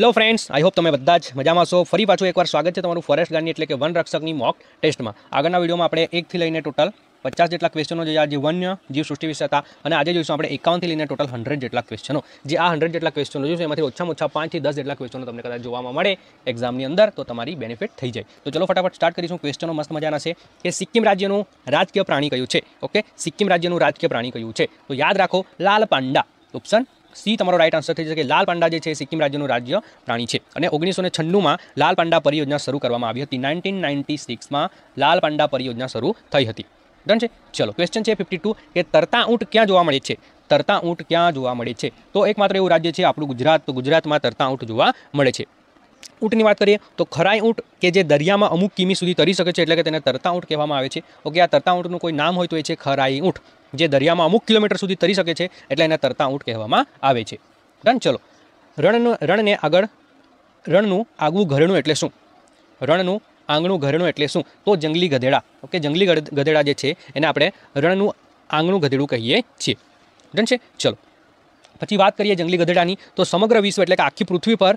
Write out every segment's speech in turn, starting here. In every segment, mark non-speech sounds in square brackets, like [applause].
hello friends I hope તમે બધા જ મજામાં છો ફરી પાછું એકવાર સ્વાગત છે તમારું ફોરેસ્ટ ગાર્ડની એટલે કે વન રક્ષકની મોક ટેસ્ટમાં આગળના વિડીયોમાં આપણે એકથી લઈને ટોટલ પચાસ જેટલા ક્વેશ્ચનો જે આજે વન્ય સૃષ્ટિ વિશે હતા અને આજે જોઈશું આપણે એકાવનથી લઈને ટોટલ હંડ્રેડ જેટલા ક્વેશ્ચનો જે આ હંડ્રેડ જેટલા ક્વેશ્ચનો જોઈશું એમાંથી ઓછામાં ઓછા પાંચથી દસ જેટલા ક્વેશ્ચનો તમને કદાચ જોવામાં મળે એક્ઝામની અંદર તો તમારી બેનિફિટ થઈ જાય તો ચલો ફટાફટ સ્ટાર્ટ કરીશું ક્વેશ્ચનો મસ્ત મજાના છે કે સિક્કિમ રાજ્યનું રાજકીય પ્રાણી કયું છે ઓકે સિક્કિમ રાજ્યનું રાજકીય પ્રાણી કયું છે તો યાદ રાખો લાલ પાંડા ઓપ્શન સી તમારો રાઇટ આન્સર થઈ જશે લાલ પાંડા જે છે સિક્કિમ રાજ્યનું રાજ્ય પ્રાણી છે અને ઓગણીસો ને છન્નુંમાં લાલ પાંડા પરિયોજના શરૂ કરવામાં આવી હતી નાઇન્ટીન નાઇન્ટી સિક્સમાં લાલ પાંડા પરિયોજના શરૂ થઈ હતી ડન છે ચલો ક્વેશ્ચન છે ફિફ્ટી ટુ કે તરતા ઊંટ ક્યાં જોવા મળે છે તરતા ઊંટ ક્યાં જોવા મળે છે તો એકમાત્ર એવું રાજ્ય છે આપણું ગુજરાત તો ગુજરાતમાં તરતા ઊંટ જોવા મળે છે ઊંટની વાત કરીએ તો ખરાઈ ઊંટ કે જે દરિયામાં અમુક કિમી સુધી તરી શકે છે એટલે કે તેને તરતા ઊંટ કહેવામાં આવે છે ઓકે આ તરતા ઊંટનું કોઈ નામ હોય તો એ છે ખરાઈ ઊંટ જે દરિયામાં અમુક કિલોમીટર સુધી તરી શકે છે એટલે એને તરતા ઊંટ કહેવામાં આવે છે ડન ચલો રણનું રણને આગળ રણનું આગવું ઘરેણું એટલે શું રણનું આંગણું ઘરેણું એટલે શું તો જંગલી ગધેડા ઓકે જંગલી ગધેડા જે છે એને આપણે રણનું આંગણું ગધેડું કહીએ છીએ ડન છે ચલો પછી વાત કરીએ જંગલી ગધેડાની તો સમગ્ર વિશ્વ એટલે કે આખી પૃથ્વી પર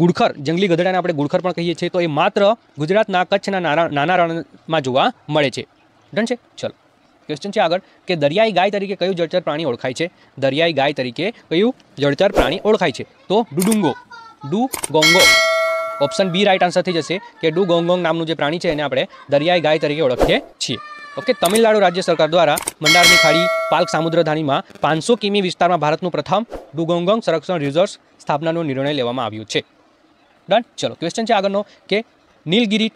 ગુડખર જંગલી ગધેડાને આપણે ગુડખર પણ કહીએ છીએ તો એ માત્ર ગુજરાતના કચ્છના નાના નાના રણમાં જોવા મળે છે ડન છે ચલો ક્વેશ્ચન છે આગળ કે દરિયાઈ ગાય તરીકે કયું જળચર પ્રાણી ઓળખાય છે દરિયાઈ ગાય તરીકે કયું જળચર પ્રાણી ઓળખાય છે તો ડુડુંગો ડુ ગોંગો ઓપ્શન બી રાઇટ આન્સર થઈ જશે કે ડુ ગોંગોંગ નામનું જે પ્રાણી છે એને આપણે દરિયાઈ ગાય તરીકે ઓળખીએ છીએ ઓકે તમિલનાડુ રાજ્ય સરકાર દ્વારા મંડારની ખાડી પાલ્ક સામુદ્રધાનીમાં પાંચસો કિમી વિસ્તારમાં ભારતનું પ્રથમ ડુગોંગોંગ સંરક્ષણ રિઝર્વ્સ સ્થાપનાનો નિર્ણય લેવામાં આવ્યો છે ડન ચલો ક્વેશ્ચન છે આગળનો કે નીલગિરી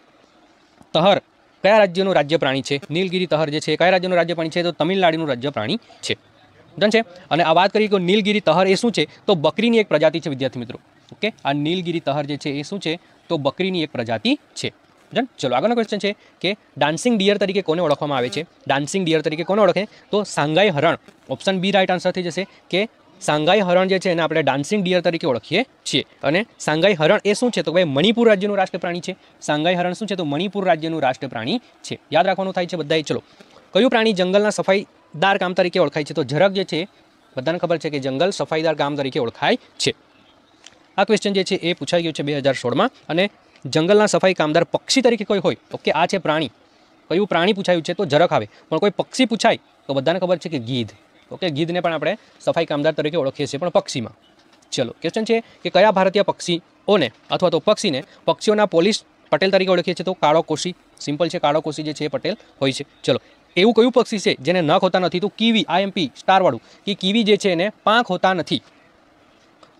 તહર કયા રાજ્યનું રાજ્ય પ્રાણી છે નીલગિરી તહર જે છે કયા રાજ્યનું રાજ્ય પ્રાણી છે તો તમિલનાડુનું રાજ્ય પ્રાણી છે ડન છે અને આ વાત કરીએ કે નીલગિરી તહર એ શું છે તો બકરીની એક પ્રજાતિ છે વિદ્યાર્થી મિત્રો ઓકે આ નીલગિરી તહર જે છે એ શું છે તો બકરીની એક પ્રજાતિ છે ડન ચલો આગળનો ક્વેશ્ચન છે કે ડાન્સિંગ ડિયર તરીકે કોને ઓળખવામાં આવે છે ડાન્સિંગ ડિયર તરીકે કોને ઓળખે તો સાંઘાઈ હરણ ઓપ્શન બી રાઇટ આન્સર થઈ જશે કે સાંઘાઈ હરણ જે છે એને આપણે ડાન્સિંગ ડિયર તરીકે ઓળખીએ છીએ અને સાંઘાઈ હરણ એ શું છે તો ભાઈ મણિપુર રાજ્યનું રાષ્ટ્ર પ્રાણી છે સાંઘાઈ હરણ શું છે તો મણિપુર રાજ્યનું રાષ્ટ્ર પ્રાણી છે યાદ રાખવાનું થાય છે બધાએ ચલો કયું પ્રાણી જંગલના સફાઈદાર કામ તરીકે ઓળખાય છે તો ઝરક જે છે બધાને ખબર છે કે જંગલ સફાઈદાર કામ તરીકે ઓળખાય છે આ ક્વેશ્ચન જે છે એ પૂછાઈ ગયું છે બે હજાર સોળમાં અને જંગલના સફાઈ કામદાર પક્ષી તરીકે કોઈ હોય ઓકે આ છે પ્રાણી કયું પ્રાણી પૂછાયું છે તો ઝરક આવે પણ કોઈ પક્ષી પૂછાય તો બધાને ખબર છે કે ગીધ ઓકે ગીધને પણ આપણે સફાઈ કામદાર તરીકે ઓળખીએ છીએ પણ પક્ષીમાં ચલો ક્વેશ્ચન છે કે કયા ભારતીય પક્ષીઓને અથવા તો પક્ષીને પક્ષીઓના પોલીસ પટેલ તરીકે ઓળખીએ છીએ તો કાળો કોશી સિમ્પલ છે કાળો કોશી જે છે પટેલ હોય છે ચલો એવું કયું પક્ષી છે જેને નખ હોતા નથી તો કીવી આઈએમપી સ્ટારવાળું કે કીવી જે છે એને પાંખ હોતા નથી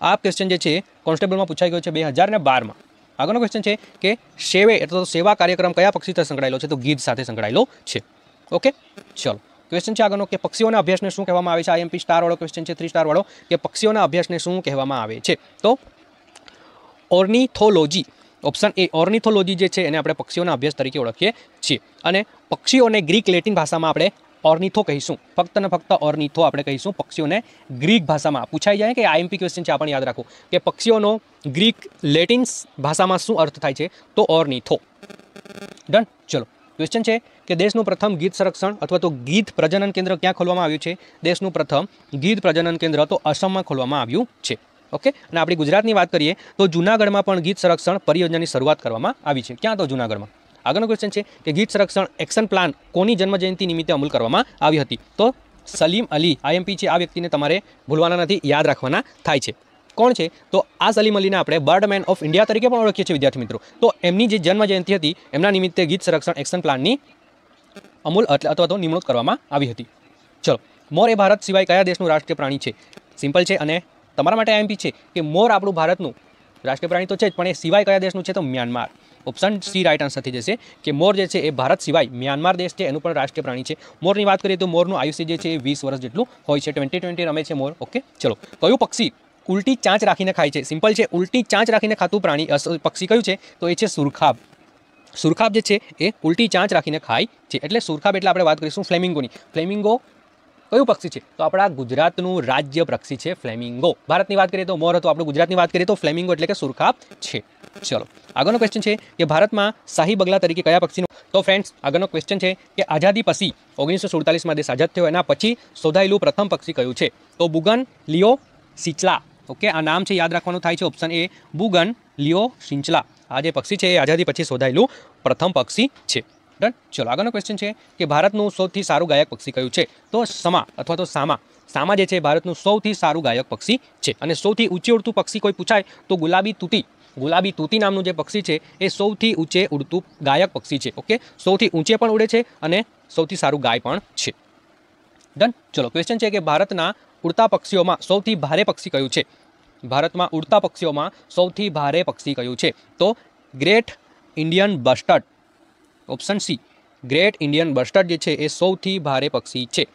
આ ક્વેશ્ચન જે છે કોન્સ્ટેબલમાં પૂછાઈ ગયો છે બે હજારને બારમાં આગળનો ક્વેશ્ચન છે કે સેવે એટલે તો સેવા કાર્યક્રમ કયા પક્ષી સાથે સંકળાયેલો છે તો ગીધ સાથે સંકળાયેલો છે ઓકે ચલો ક્વેશ્ચન છે આગળનો કે પક્ષીઓના અભ્યાસને શું કહેવામાં આવે છે આઈએમપી સ્ટારવાળો ક્વેશ્ચન છે થ્રી સ્ટારવાળો કે પક્ષીઓના અભ્યાસને શું કહેવામાં આવે છે તો ઓર્નિથોલોજી ઓપ્શન એ ઓર્નિથોલોજી જે છે એને આપણે પક્ષીઓના અભ્યાસ તરીકે ઓળખીએ છીએ અને પક્ષીઓને ગ્રીક લેટિન ભાષામાં આપણે ઓર્નિથો કહીશું ફક્ત ને ફક્ત ઓર્નિથો આપણે કહીશું પક્ષીઓને ગ્રીક ભાષામાં પૂછાઈ જાય કે આઈએમપી ક્વેશ્ચન છે આપણે યાદ રાખવું કે પક્ષીઓનો ગ્રીક લેટિન્સ ભાષામાં શું અર્થ થાય છે તો ઓર્નિથો ડન ચલો ક્વેશ્ચન છે કે દેશનું પ્રથમ ગીત સંરક્ષણ અથવા તો ગીત પ્રજનન કેન્દ્ર ક્યાં ખોલવામાં આવ્યું છે દેશનું પ્રથમ ગીત પ્રજનન કેન્દ્ર તો અસમમાં ખોલવામાં આવ્યું છે ઓકે અને આપણી ગુજરાતની વાત કરીએ તો જૂનાગઢમાં પણ ગીત સંરક્ષણ પરિયોજનાની શરૂઆત કરવામાં આવી છે ક્યાં તો જૂનાગઢમાં આગળનો ક્વેશ્ચન છે કે ગીત સંરક્ષણ એક્શન પ્લાન કોની જન્મજયંતિ નિમિત્તે અમલ કરવામાં આવી હતી તો સલીમ અલી આઈએમપી છે આ વ્યક્તિને તમારે ભૂલવાના નથી યાદ રાખવાના થાય છે કોણ છે તો આ સલીમ અલીને આપણે બર્ડમેન ઓફ ઇન્ડિયા તરીકે પણ ઓળખીએ છીએ વિદ્યાર્થી મિત્રો તો એમની જે જન્મ જયંતિ હતી એમના નિમિત્તે ગીત સંરક્ષણ એક્શન પ્લાનની અમૂલ અથવા તો નિમણૂક કરવામાં આવી હતી ચલો મોર એ ભારત સિવાય કયા દેશનું રાષ્ટ્રીય પ્રાણી છે સિમ્પલ છે અને તમારા માટે એમપી છે કે મોર આપણું ભારતનું રાષ્ટ્રીય પ્રાણી તો છે જ પણ એ સિવાય કયા દેશનું છે તો Myanmar option C right answer થઈ જશે કે મોર જે છે એ ભારત સિવાય મ્યાનમાર દેશ છે એનું પણ રાષ્ટ્રીય પ્રાણી છે મોરની વાત કરીએ તો મોરનું આયુષ્ય જે છે એ વીસ વર્ષ જેટલું હોય છે ટ્વેન્ટી ટ્વેન્ટી રમે છે મોર ઓકે ચલો કયું પક્ષી ઉલટી ચાંચ રાખીને ખાય છે સિમ્પલ છે ઉલટી ચાંચ રાખીને ખાતું પ્રાણી પક્ષી કયું છે તો એ છે સુરખાબ સુરખાબ જે છે એ ઉલટી ચાંચ રાખીને ખાય છે એટલે સુરખાબ એટલે આપણે વાત કરીશું ફ્લેમિંગોની ફ્લેમિંગો કયું પક્ષી છે તો આપણા ગુજરાતનું રાજ્ય પક્ષી છે ફ્લેમિંગો ભારતની વાત કરીએ તો મોર હતો આપણું ગુજરાતની વાત કરીએ તો ફ્લેમિંગો એટલે કે સુરખાબ છે ચલો આગળનો ક્વેશ્ચન છે કે ભારતમાં શાહી બગલા તરીકે કયા પક્ષીનો તો ફ્રેન્ડ્સ આગળનો ક્વેશ્ચન છે કે આઝાદી પછી ઓગણીસો સુડતાલીસમાં દેશ આઝાદ થયો એના પછી શોધાયેલું પ્રથમ પક્ષી કયું છે તો બુગન લિયો સિચલા ઓકે આ નામ છે યાદ રાખવાનું થાય છે ઓપ્શન એ બુગન લિયો સિંચલા આ જે પક્ષી છે એ આઝાદી પછી શોધાયેલું પ્રથમ પક્ષી છે ડન ચલો આગળનો ક્વેશ્ચન છે કે ભારતનું સૌથી સારું ગાયક પક્ષી કયું છે તો સમા અથવા તો સામા સામા જે છે ભારતનું સૌથી સારું ગાયક પક્ષી છે અને સૌથી ઊંચે ઉડતું પક્ષી કોઈ પૂછાય તો ગુલાબી તૂતી ગુલાબી તૂતી નામનું જે પક્ષી છે એ સૌથી ઊંચે ઉડતું ગાયક પક્ષી છે ઓકે સૌથી ઊંચે પણ ઉડે છે અને સૌથી સારું ગાય પણ છે ડન ચલો ક્વેશ્ચન છે કે ભારતના ઉડતા પક્ષીઓમાં સૌથી ભારે પક્ષી કયું છે ભારતમાં ઉડતા પક્ષીઓમાં સૌથી ભારે પક્ષી કયું છે તો great Indian bustard option C great Indian bustard જે છે એ સૌથી ભારે પક્ષી છે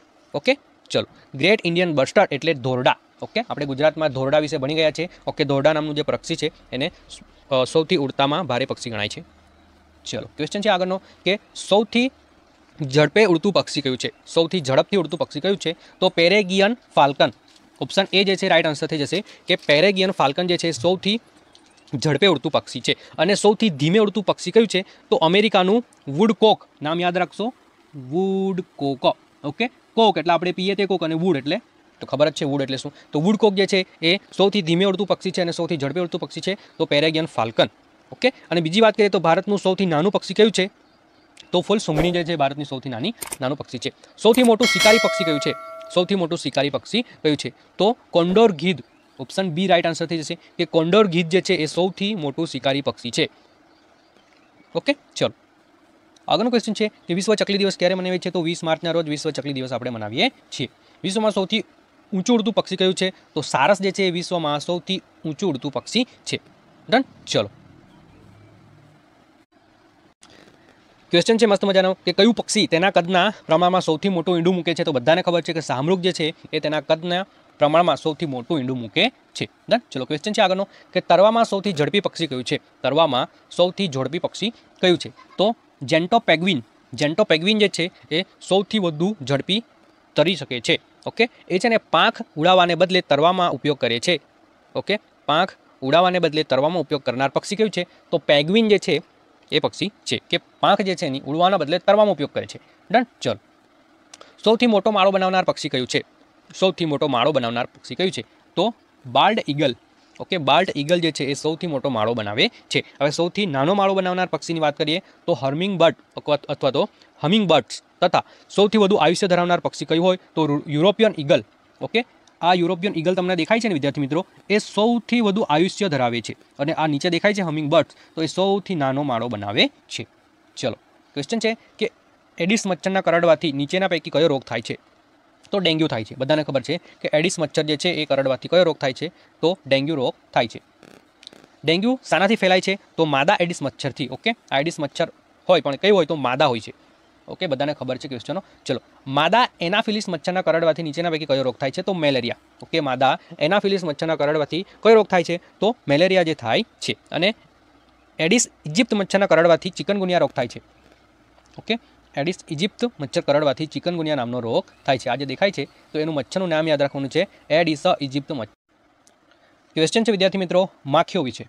ઓકે ચલો ગ્રેટ ઇન્ડિયન બસ્ટર્ડ એટલે ધોરડા ઓકે આપણે ગુજરાતમાં ધોરડા વિશે ભણી ગયા છે ઓકે ધોરડા નામનું જે પક્ષી છે એને સૌથી ઉડતામાં ભારે પક્ષી ગણાય છે ચલો ક્વેશ્ચન છે આગળનો કે સૌથી ઝડપે ઉડતું પક્ષી કયું છે સૌથી ઝડપથી ઉડતું પક્ષી કયું છે તો પેરેગિયન ફાલ્કન ઓપ્શન એ જે છે રાઇટ આન્સર થઈ જશે કે પેરેગિયન ફાલ્કન જે છે સૌથી ઝડપે ઉડતું પક્ષી છે અને સૌથી ધીમે ઉડતું પક્ષી કયું છે તો અમેરિકાનું વુડકોક નામ યાદ રાખશો વુડકોક ઓકે કોક એટલે આપણે પીએ તે કોક અને વુડ એટલે તો ખબર જ છે વુડ એટલે શું તો વુડકોક જે છે એ સૌથી ધીમે ઉડતું પક્ષી છે અને સૌથી ઝડપે ઉડતું પક્ષી છે તો પેરેગિયન ફાલ્કન ઓકે અને બીજી વાત કરીએ તો ભારતનું સૌથી નાનું પક્ષી કયું છે તો ફૂલ સુંગણી જે છે ભારતની સૌથી નાની નાનું પક્ષી છે સૌથી મોટું શિકારી પક્ષી કયું છે સૌથી મોટું શિકારી પક્ષી કયું છે તો કોન્ડોર ગીધ ઓપ્શન બી રાઇટ આન્સર થઈ જશે કે કોન્ડોર ગીધ જે છે એ સૌથી મોટું શિકારી પક્ષી છે ઓકે ચલો આગળનું ક્વેશ્ચન છે કે વિશ્વ ચકલી દિવસ ક્યારે મનાવીએ છીએ તો વીસ માર્ચના રોજ વિશ્વ ચકલી દિવસ આપણે મનાવીએ છીએ વિશ્વમાં સૌથી ઊંચું ઉડતું પક્ષી કયું છે તો સારસ જે છે એ વિશ્વમાં સૌથી ઊંચું ઉડતું પક્ષી છે ડન ચલો ક્વેશ્ચન છે મસ્ત મજાનો કે કયું પક્ષી તેના કદના પ્રમાણમાં સૌથી મોટું ઈંડું મૂકે છે તો બધાને ખબર છે કે શામૃગ જે છે એ તેના કદના પ્રમાણમાં સૌથી મોટું ઈંડું મૂકે છે ડન ચલો ક્વેશ્ચન છે આગળનો કે તરવામાં સૌથી ઝડપી પક્ષી કયું છે તરવામાં સૌથી ઝડપી પક્ષી કયું છે તો જેન્ટો પેગ્વિન જેન્ટો પેગ્વિન જે છે એ સૌથી વધુ ઝડપી તરી શકે છે ઓકે એ છે ને પાંખ ઉડાવવાને બદલે તરવામાં ઉપયોગ કરે છે ઓકે પાંખ ઉડાવવાને બદલે તરવામાં ઉપયોગ કરનાર પક્ષી કયું છે તો પેગ્વિન જે છે એ પક્ષી છે કે પાંખ જે છે એની ઉડવાના બદલે તરવામાં ઉપયોગ કરે છે ડન ચલો સૌથી મોટો માળો બનાવનાર પક્ષી કયું છે સૌથી મોટો માળો બનાવનાર પક્ષી કયું છે તો bald eagle okay bald eagle જે છે એ સૌથી મોટો માળો બનાવે છે હવે સૌથી નાનો માળો બનાવનાર પક્ષીની વાત કરીએ તો હર્મિંગ બર્ડ અથવા તો હમિંગ બર્ડ્સ તથા સૌથી વધુ આયુષ્ય ધરાવનાર પક્ષી કયું હોય તો યુરોપિયન ઈગલ ઓકે આ યુરોપિયન ઈગલ તમને દેખાય છે ને વિદ્યાર્થી મિત્રો એ સૌથી વધુ આયુષ્ય ધરાવે છે અને આ નીચે દેખાય છે હમિંગ બર્ડ્સ તો એ સૌથી નાનો માળો બનાવે છે ચલો ક્વેશ્ચન છે કે એડિસ મચ્છરના કરડવાથી નીચેના પૈકી કયો રોગ થાય છે તો ડેન્ગ્યુ થાય છે બધાને ખબર છે કે એડિસ મચ્છર જે છે એ કરડવાથી કયો રોગ થાય છે તો ડેન્ગ્યુ રોગ થાય છે ડેન્ગ્યુ શાનાથી ફેલાય છે તો માદા એડિસ મચ્છરથી ઓકે આ એડિસ મચ્છર હોય પણ કયું હોય તો માદા હોય છે ઓકે બધાને ખબર છે ક્વેશ્ચનો ચલો માદા એનાફિલિસ મચ્છરના કરડવાથી નીચેના પૈકી કયો રોગ થાય છે તો મેલેરિયા ઓકે માદા એનાફિલિસ મચ્છરના કરડવાથી કયો રોગ થાય છે તો મેલેરિયા જે થાય છે અને એડિસ ઇજિપ્ત મચ્છરના કરડવાથી ચિકનગુનિયા રોગ થાય છે ઓકે એડિસ ઇજિપ્ત મચ્છર કરડવાથી ચિકનગુનિયા નામનો રોગ થાય છે આજે દેખાય છે તો એનું મચ્છરનું નામ યાદ રાખવાનું છે એડિસ ઇજિપ્ત મચ્છર ક્વેશ્ચન છે વિદ્યાર્થી મિત્રો માખીઓ વિશે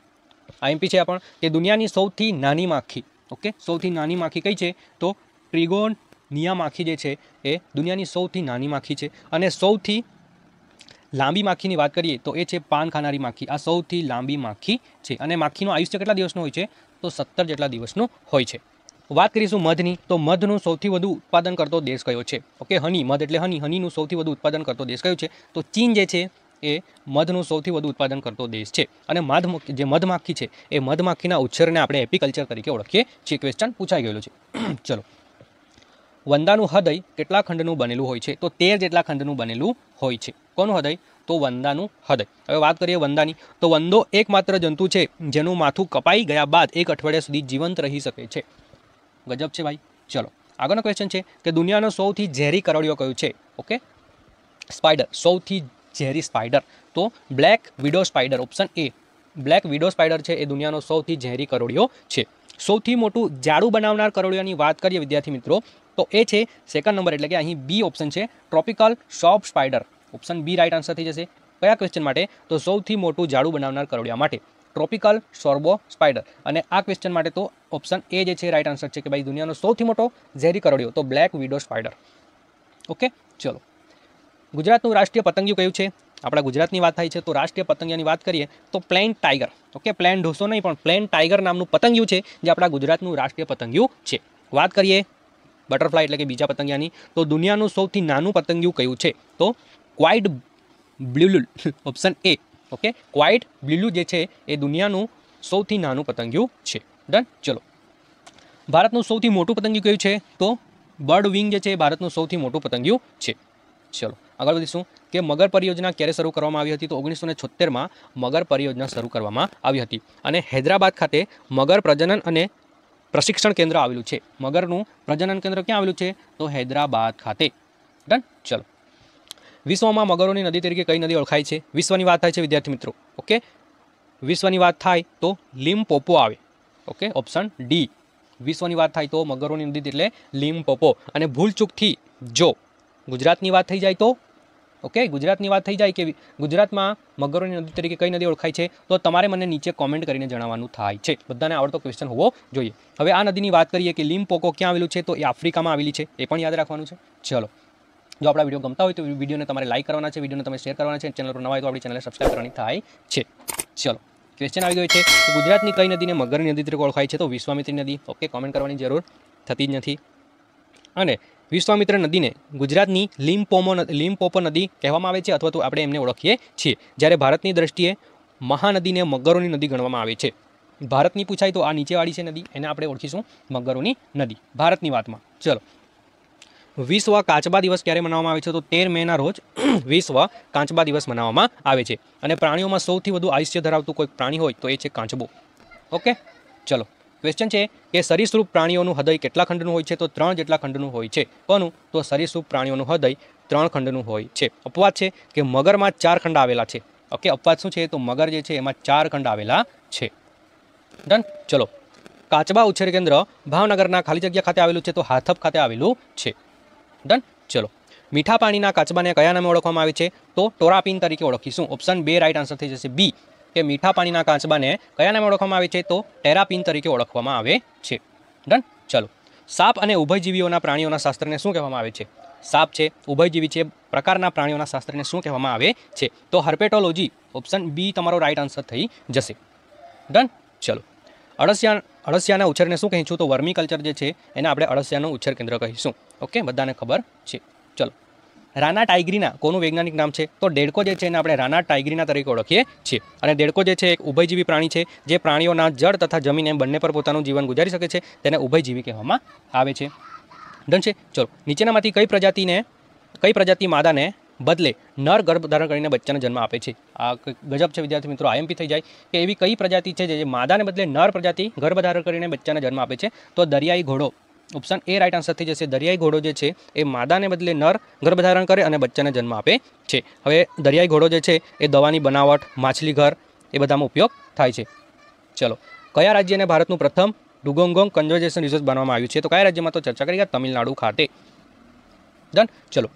આઈએમપી છે આ પણ કે દુનિયાની સૌથી નાની માખી ઓકે સૌથી નાની માખી કઈ છે તો ટ્રિગોન નિયા માખી જે છે એ દુનિયાની સૌથી નાની માખી છે અને સૌથી લાંબી માખીની વાત કરીએ તો એ છે પાન ખાનારી માખી આ સૌથી લાંબી માખી છે અને માખીનું આયુષ્ય કેટલા દિવસનો હોય છે તો સત્તર જેટલા દિવસનું હોય છે વાત કરીશું મધની તો મધનું સૌથી વધુ ઉત્પાદન કરતો દેશ કયો છે ઓકે હની મધ એટલે હની હનીનું સૌથી વધુ ઉત્પાદન કરતો દેશ કયો છે તો ચીન જે છે એ મધનું સૌથી વધુ ઉત્પાદન કરતો દેશ છે અને મધ જે મધમાખી છે એ મધમાખીના ઉછેરને આપણે એપિકલ્ચર તરીકે ઓળખીએ છીએ ક્વેશ્ચન પૂછાઈ ગયેલું છે [clears throat] ચલો વંદાનું હૃદય કેટલા ખંડનું બનેલું હોય છે તો તેર જેટલા ખંડનું બનેલું હોય છે કોનું હૃદય તો વંદાનું હૃદય હવે વાત કરીએ વંદાની તો વંદો એકમાત્ર જંતુ છે જેનું માથું કપાઈ ગયા બાદ એક અઠવાડિયા સુધી જીવંત રહી શકે છે ગજબ છે ભાઈ ચલો આગળનો ક્વેશ્ચન છે કે દુનિયાનો સૌથી ઝેરી કરડિયો કયો છે ઓકે સ્પાઈડર સૌથી ઝેરી સ્પાઈડર તો black widow spider option A black widow spider છે એ દુનિયાનો સૌથી ઝેરી કરડિયો છે સૌથી મોટું જાડું બનાવનાર કરોળિયાની વાત કરીએ વિદ્યાર્થી મિત્રો તો એ છે સેકન્ડ નંબર એટલે કે અહીં બી ઓપ્શન છે tropical shop spider option B right answer થઈ જશે કયા ક્વેશ્ચન માટે તો સૌથી મોટું જાડું બનાવનાર કરોળિયા માટે ટ્રોપિકલ સોર્બો સ્પાઇડર અને આ ક્વેશ્ચન માટે તો ઓપ્શન એ જે છે રાઇટ આન્સર છે કે ભાઈ દુનિયાનો સૌથી મોટો ઝેરી કરોળિયો તો બ્લેક વિડો સ્પાઇડર ઓકે ચલો ગુજરાતનું રાષ્ટ્રીય પતંગિયું કયું છે આપણા ગુજરાતની વાત થાય છે તો રાષ્ટ્રીય પતંગિયાની વાત કરીએ તો પ્લેન ટાઈગર ઓકે પ્લેન ઢોસો નહીં પણ પ્લેન ટાઈગર નામનું પતંગિયું છે જે આપણા ગુજરાતનું રાષ્ટ્રીય પતંગિયું છે વાત કરીએ બટરફ્લાય એટલે કે બીજા પતંગિયાની તો દુનિયાનું સૌથી નાનું પતંગિયું કયું છે તો ક્વાઇટ બ્લ્યુલુલ ઓપ્શન એ ઓકે ક્વાઇટ બ્લ્યુલુ જે છે એ દુનિયાનું સૌથી નાનું પતંગિયું છે ડન ચલો ભારતનું સૌથી મોટું પતંગિયું કયું છે તો બર્ડ વિંગ જે છે એ ભારતનું સૌથી મોટું પતંગિયું છે ચલો આગળ વધીશું કે મગર પરિયોજના ક્યારે શરૂ કરવામાં આવી હતી તો ઓગણીસો ને છોતેરમાં મગર પરિયોજના શરૂ કરવામાં આવી હતી અને હૈદરાબાદ ખાતે મગર પ્રજનન અને પ્રશિક્ષણ કેન્દ્ર આવેલું છે મગરનું પ્રજનન કેન્દ્ર ક્યાં આવેલું છે તો હૈદરાબાદ ખાતે ડન ચલો વિશ્વમાં મગરોની નદી તરીકે કઈ નદી ઓળખાય છે વિશ્વની વાત થાય છે વિદ્યાર્થી મિત્રો ઓકે વિશ્વની વાત થાય તો લીમ પોપો આવે ઓકે ઓપ્શન ડી વિશ્વની વાત થાય તો મગરોની નદી એટલે લીમ પોપો અને ભૂલચૂકથી જો ગુજરાતની વાત થઈ જાય તો ઓકે ગુજરાતની વાત થઈ જાય કે ગુજરાતમાં મગરોની નદી તરીકે કઈ નદી ઓળખાય છે તો તમારે મને નીચે કોમેન્ટ કરીને જણાવવાનું થાય છે બધાને આવડતો ક્વેશ્ચન હોવો જોઈએ હવે આ નદીની વાત કરીએ કે પોકો ક્યાં આવેલું છે તો એ આફ્રિકામાં આવેલી છે એ પણ યાદ રાખવાનું છે ચલો જો આપણા વિડીયો ગમતા હોય તો વિડીયોને તમારે લાઇક કરવાના છે વિડીયોને તમે શેર કરવાના છે ચેનલ પર નવા હોય તો આપણી ચેનલને સબસ્ક્રાઈબ કરવાની થાય છે ચલો ક્વેશ્ચન આવી ગયો છે કે ગુજરાતની કઈ નદીને મગરની નદી તરીકે ઓળખાય છે તો વિશ્વામિત્રી નદી ઓકે કોમેન્ટ કરવાની જરૂર થતી જ નથી અને વિશ્વામિત્ર નદીને ગુજરાતની લીમપોમો લીમપોપો નદી કહેવામાં આવે છે અથવા તો આપણે એમને ઓળખીએ છીએ જ્યારે ભારતની દ્રષ્ટિએ મહાનદીને મગરોની નદી ગણવામાં આવે છે ભારતની પૂછાય તો આ નીચેવાળી છે નદી એને આપણે ઓળખીશું મગરોની નદી ભારતની વાતમાં ચલો વિશ્વ કાચબા દિવસ ક્યારે મનાવવામાં આવે છે તો તેર મેના રોજ [clears throat] વિશ્વ કાંચબા દિવસ મનાવવામાં આવે છે અને પ્રાણીઓમાં સૌથી વધુ આયુષ્ય ધરાવતું કોઈ પ્રાણી હોય તો એ છે કાંચબો ઓકે ચલો ક્વેશ્ચન છે કે સરીસૃપ પ્રાણીઓનું હૃદય કેટલા ખંડનું હોય છે તો ત્રણ જેટલા ખંડનું હોય છે કોનું તો સરીસૃપ પ્રાણીઓનું હૃદય ત્રણ ખંડનું હોય છે અપવાદ છે કે મગરમાં ચાર ખંડ આવેલા છે ઓકે અપવાદ શું છે તો મગર જે છે એમાં ચાર ખંડ આવેલા છે ડન ચલો કાચબા ઉછેર કેન્દ્ર ભાવનગરના ખાલી જગ્યા ખાતે આવેલું છે તો હાથપ ખાતે આવેલું છે ડન ચલો મીઠા પાણીના કાચબાને કયા નામે ઓળખવામાં આવે છે તો ટોરાપીન તરીકે ઓળખીશું ઓપ્શન બે રાઇટ આન્સર થઈ જશે બી કે મીઠા પાણીના કાચબાને કયા નામે ઓળખવામાં આવે છે તો ટેરાપીન તરીકે ઓળખવામાં આવે છે ડન ચલો સાપ અને ઉભયજીવીઓના પ્રાણીઓના શાસ્ત્રને શું કહેવામાં આવે છે સાપ છે ઉભયજીવી છે પ્રકારના પ્રાણીઓના શાસ્ત્રને શું કહેવામાં આવે છે તો હર્પેટોલોજી ઓપ્શન બી તમારો રાઈટ આન્સર થઈ જશે ડન ચલો અળસિયા અળસિયાના ઉછેરને શું કહીશું તો વર્મી કલ્ચર જે છે એને આપણે અળસિયાનું ઉછેર કેન્દ્ર કહીશું ઓકે બધાને ખબર છે ચલો રાના ટાઇગ્રીના કોનું વૈજ્ઞાનિક નામ છે તો દેડકો જે છે એને આપણે રાના ટાઈગ્રીના તરીકે ઓળખીએ છીએ અને દેડકો જે છે એક ઉભયજીવી પ્રાણી છે જે પ્રાણીઓના જળ તથા જમીન એમ બંને પર પોતાનું જીવન ગુજારી શકે છે તેને ઉભયજીવી કહેવામાં આવે છે ડન છે ચલો નીચેનામાંથી કઈ પ્રજાતિને કઈ પ્રજાતિ માદાને બદલે નર ગર્ભ ધારણ કરીને બચ્ચાને જન્મ આપે છે આ ગજબ છે વિદ્યાર્થી મિત્રો આઈએમપી થઈ જાય કે એવી કઈ પ્રજાતિ છે જે માદાને બદલે નર પ્રજાતિ ગર્ભ ધારણ કરીને બચ્ચાને જન્મ આપે છે તો દરિયાઈ ઘોડો ઓપ્શન એ રાઇટ આન્સર થઈ જશે દરિયાઈ ઘોડો જે છે એ માદાને બદલે નર ગર્ભધારણ કરે અને બચ્ચાને જન્મ આપે છે હવે દરિયાઈ ઘોડો જે છે એ દવાની બનાવટ માછલી ઘર એ બધામાં ઉપયોગ થાય છે ચલો કયા રાજ્યને ભારતનું પ્રથમ ડુગોંગોંગ કન્ઝર્વેશન રિસોર્સ બનાવવામાં આવ્યું છે તો કયા રાજ્યમાં તો ચર્ચા કરી ગયા તમિલનાડુ ખાતે ડન ચલો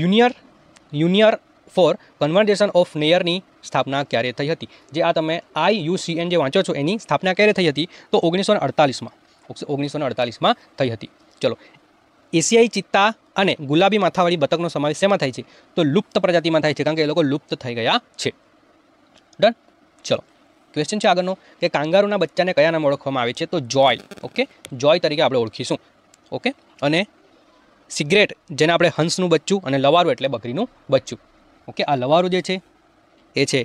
યુનિયર યુનિયર ફોર કન્વર્જેશન ઓફ નેયરની સ્થાપના ક્યારે થઈ હતી જે આ તમે આઈ યુ સી એન જે વાંચો છો એની સ્થાપના ક્યારે થઈ હતી તો ઓગણીસો અડતાલીસમાં ઓગણીસો અડતાલીસમાં થઈ હતી ચલો એશિયાઈ ચિત્તા અને ગુલાબી માથાવાળી બતકનો સમાવેશ શેમાં થાય છે તો લુપ્ત પ્રજાતિમાં થાય છે કારણ કે એ લોકો લુપ્ત થઈ ગયા છે ડન ચલો ક્વેશ્ચન છે આગળનો કે કાંગારુના બચ્ચાને કયા નામ ઓળખવામાં આવે છે તો જોય ઓકે જોય તરીકે આપણે ઓળખીશું ઓકે અને સિગરેટ જેને આપણે હંસનું બચ્ચું અને લવારું એટલે બકરીનું બચ્ચું ઓકે આ લવારું જે છે એ છે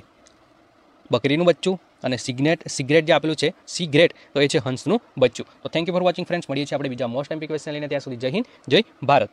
બકરીનું બચ્ચું અને સિગ્નેટ સિગરેટ જે આપેલું છે સિગરેટ તો એ છે હંસનું બચ્ચું તો thank you for watching friends મળીએ છીએ આપણે બીજા મોસ્ટ એમ્પી લઈને ત્યાં સુધી જય હિન્દ જય ભારત